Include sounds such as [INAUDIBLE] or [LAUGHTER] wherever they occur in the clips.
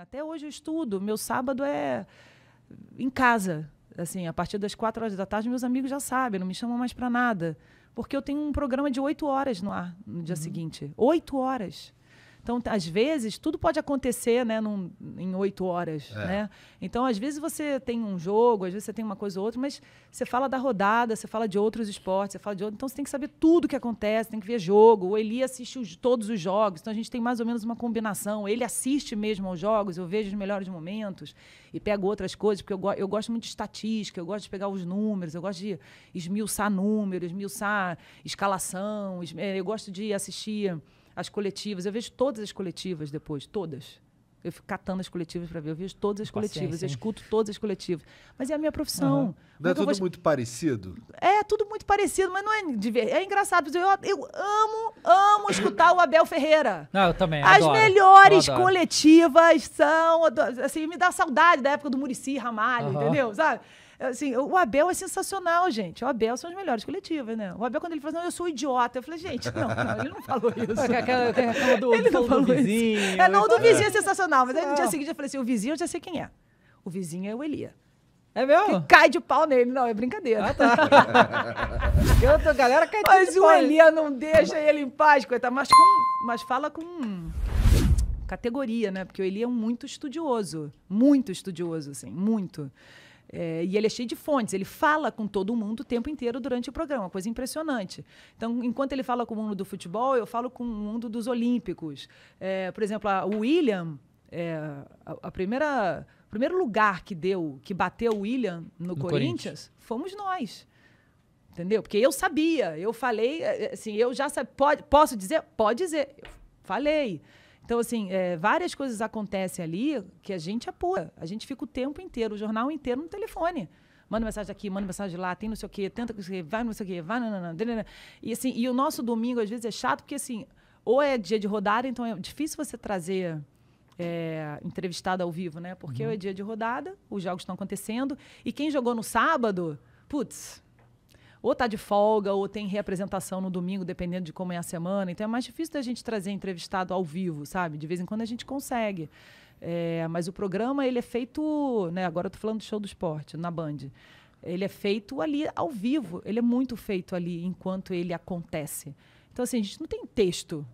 Até hoje eu estudo, meu sábado é em casa. Assim, a partir das quatro horas da tarde, meus amigos já sabem, não me chamam mais para nada. Porque eu tenho um programa de oito horas no ar no dia uhum. seguinte. Oito horas. Então, às vezes, tudo pode acontecer né, num, em oito horas. É. Né? Então, às vezes, você tem um jogo, às vezes você tem uma coisa ou outra, mas você fala da rodada, você fala de outros esportes, você fala de outro. Então, você tem que saber tudo o que acontece, tem que ver jogo. O Eli assiste os, todos os jogos, então a gente tem mais ou menos uma combinação. Ele assiste mesmo aos jogos, eu vejo os melhores momentos e pego outras coisas, porque eu, eu gosto muito de estatística, eu gosto de pegar os números, eu gosto de esmiuçar números, esmiuçar escalação, eu gosto de assistir as coletivas, eu vejo todas as coletivas depois, todas. Eu fico catando as coletivas para ver, eu vejo todas as coletivas, eu escuto todas as coletivas. Mas é a minha profissão. Uhum. Não é tudo vou... muito parecido? É, tudo muito parecido, mas não é divertido. É engraçado. Eu, eu amo, amo escutar o Abel Ferreira. Não, eu também. As adoro. melhores coletivas são. Assim, me dá saudade da época do Murici Ramalho, uhum. entendeu? Sabe? Assim, o Abel é sensacional, gente. O Abel são as melhores coletivas, né? O Abel, quando ele falou assim, eu sou idiota, eu falei, gente, não, não ele não falou [LAUGHS] isso. É, é aquela, é aquela do, ele não falou do vizinho. Isso. É, não, o né? do vizinho é sensacional. Mas aí no dia seguinte eu falei assim, o vizinho eu já sei quem é. O vizinho é o Elia. É mesmo? Que cai de pau nele. Não, é brincadeira. Ah, tá. eu [LAUGHS] tô, galera cai Mas o pau. Elia não deixa ele em paz, coitado. Mas, com, mas fala com categoria, né? Porque o Elia é muito estudioso. Muito estudioso, assim. Muito. É, e ele é cheio de fontes, ele fala com todo mundo o tempo inteiro durante o programa, coisa impressionante. Então, enquanto ele fala com o mundo do futebol, eu falo com o mundo dos Olímpicos. É, por exemplo, o William, é, a, a, primeira o primeiro lugar que deu, que bateu o William no, no Corinthians, Corinthians, fomos nós. Entendeu? Porque eu sabia, eu falei, é, é, assim, eu já sabia. posso dizer? Pode dizer. Eu falei. Então, assim, é, várias coisas acontecem ali que a gente apura. A gente fica o tempo inteiro, o jornal inteiro no telefone. Manda mensagem aqui, manda mensagem lá, tem não sei o quê, tenta que vai não sei o quê, vai não, não, E assim, e o nosso domingo às vezes é chato porque assim, ou é dia de rodada, então é difícil você trazer é, entrevistado ao vivo, né? Porque uhum. é dia de rodada, os jogos estão acontecendo e quem jogou no sábado, putz, ou tá de folga, ou tem reapresentação no domingo, dependendo de como é a semana. Então é mais difícil da gente trazer entrevistado ao vivo, sabe? De vez em quando a gente consegue. É, mas o programa ele é feito, né? Agora eu tô falando do show do esporte na Band. Ele é feito ali ao vivo. Ele é muito feito ali enquanto ele acontece. Então assim a gente não tem texto.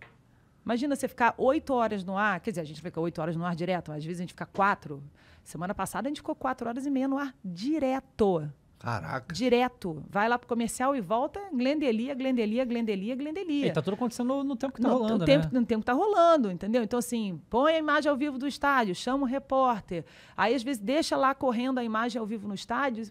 Imagina você ficar oito horas no ar. Quer dizer, a gente fica oito horas no ar direto. Às vezes a gente fica quatro. Semana passada a gente ficou quatro horas e meia no ar direto. Caraca. Direto. Vai lá pro comercial e volta, Glendelia, Glendelia, Glendelia, Glendelia. E tá tudo acontecendo no, no tempo que tá no, rolando, no tempo, né? No tempo que tá rolando, entendeu? Então, assim, põe a imagem ao vivo do estádio, chama o repórter. Aí, às vezes, deixa lá correndo a imagem ao vivo no estádio.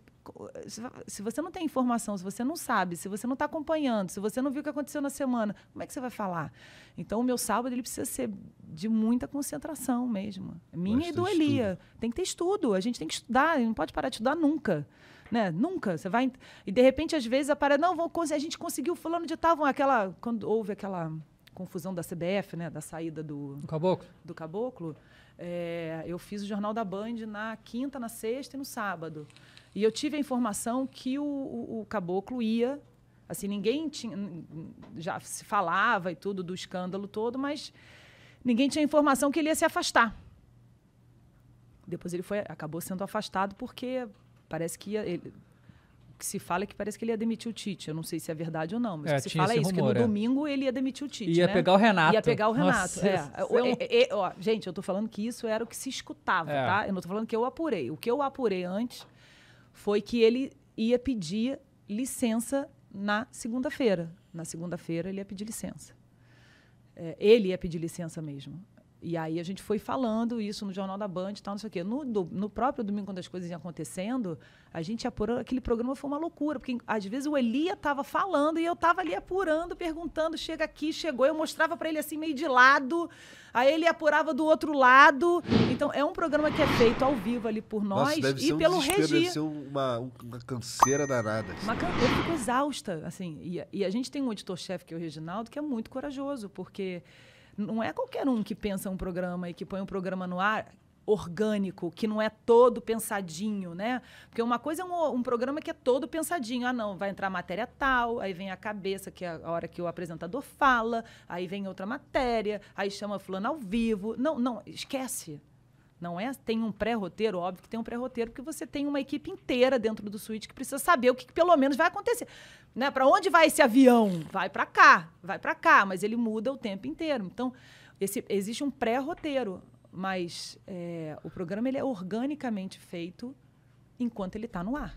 Se você não tem informação, se você não sabe, se você não está acompanhando, se você não viu o que aconteceu na semana, como é que você vai falar? Então, o meu sábado ele precisa ser de muita concentração mesmo. É minha e do Elia. Tem que ter estudo. A gente tem que estudar. Não pode parar de estudar nunca né? Nunca. Você vai. E de repente, às vezes, a para não, vão, a gente conseguiu fulano de tal, aquela. Quando houve aquela confusão da CBF, né? Da saída do. Do caboclo. Do caboclo. É, eu fiz o Jornal da Band na quinta, na sexta e no sábado. E eu tive a informação que o, o, o caboclo ia. Assim, ninguém tinha. Já se falava e tudo do escândalo todo, mas ninguém tinha informação que ele ia se afastar. Depois ele foi, acabou sendo afastado porque Parece que ia, ele, o que se fala é que parece que ele ia demitir o Tite. Eu não sei se é verdade ou não, mas é, que se fala é isso, rumor, que no é. domingo ele ia demitir o Tite. Ia né? pegar o Renato. Ia pegar o Renato. Nossa, é. é. é um... ó, gente, eu tô falando que isso era o que se escutava, tá? Eu não tô falando que eu apurei. O que eu apurei antes foi que ele ia pedir licença na segunda-feira. Na segunda-feira ele ia pedir licença. ele ia pedir licença mesmo. E aí a gente foi falando isso no Jornal da Band e tal, não sei o quê. No, do, no próprio domingo, quando as coisas iam acontecendo, a gente apurou. Aquele programa foi uma loucura, porque às vezes o Elia estava falando e eu estava ali apurando, perguntando: chega aqui, chegou. Eu mostrava para ele assim, meio de lado. Aí ele apurava do outro lado. Então é um programa que é feito ao vivo ali por nós Nossa, e pelo Regi. Deve ser uma, uma canseira danada. Assim. Uma canseira Eu fico exausta, assim. E, e a gente tem um editor-chefe, que é o Reginaldo, que é muito corajoso, porque. Não é qualquer um que pensa um programa e que põe um programa no ar orgânico, que não é todo pensadinho, né? Porque uma coisa é um, um, programa que é todo pensadinho. Ah, não, vai entrar matéria tal, aí vem a cabeça, que é a hora que o apresentador fala, aí vem outra matéria, aí chama fulano ao vivo. Não, não, esquece. Não é tem um pré-roteiro, óbvio que tem um pré-roteiro, porque você tem uma equipe inteira dentro do suíte que precisa saber o que, que pelo menos vai acontecer. Né? Para onde vai esse avião? Vai para cá, vai para cá, mas ele muda o tempo inteiro. Então, esse, existe um pré-roteiro, mas é, o programa ele é organicamente feito enquanto ele está no ar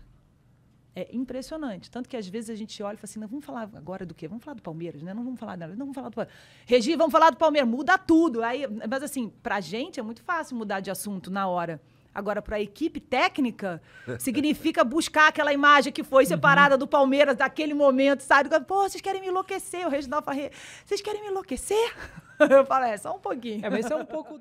é impressionante. Tanto que às vezes a gente olha e fala assim, não, vamos falar agora do quê? Vamos falar do Palmeiras, né? Não vamos falar dela, não vamos falar do Palmeiras. Regi, vamos falar do Palmeiras, muda tudo. Aí, mas assim, pra gente é muito fácil mudar de assunto na hora. Agora, para a equipe técnica, [LAUGHS] significa buscar aquela imagem que foi separada uhum. do Palmeiras daquele momento, sabe? Pô, vocês querem me enlouquecer, o Reginaldo fala, Vocês querem me enlouquecer? [LAUGHS] Eu falo, é, só um pouquinho. É, mas isso é um pouco.